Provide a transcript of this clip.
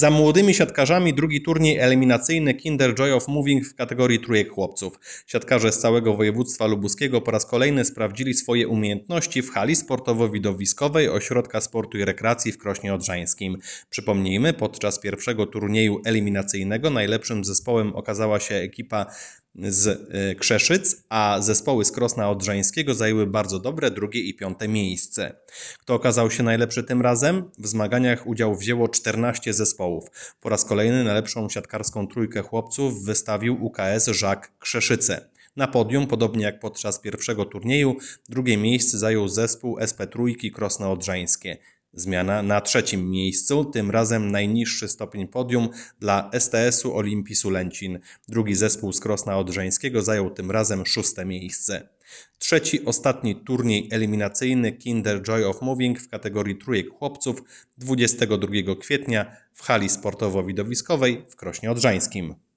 Za młodymi siatkarzami drugi turniej eliminacyjny Kinder Joy of Moving w kategorii trójek chłopców. Siatkarze z całego województwa lubuskiego po raz kolejny sprawdzili swoje umiejętności w hali sportowo-widowiskowej Ośrodka Sportu i Rekreacji w Krośnie Odrzańskim. Przypomnijmy, podczas pierwszego turnieju eliminacyjnego najlepszym zespołem okazała się ekipa z e, Krzeszyc, a zespoły z Krosna Odrzańskiego zajęły bardzo dobre drugie i piąte miejsce. Kto okazał się najlepszy tym razem? W zmaganiach udział wzięło 14 zespołów. Po raz kolejny najlepszą siatkarską trójkę chłopców wystawił UKS Żak Krzeszyce. Na podium, podobnie jak podczas pierwszego turnieju, drugie miejsce zajął zespół SP Trójki Krosno Odrzańskie. Zmiana na trzecim miejscu, tym razem najniższy stopień podium dla STS-u Olimpii Lęcin. Drugi zespół z Krosna Odrzeńskiego zajął tym razem szóste miejsce. Trzeci, ostatni turniej eliminacyjny Kinder Joy of Moving w kategorii trójek chłopców 22 kwietnia w hali sportowo-widowiskowej w Krośnie Odrzańskim.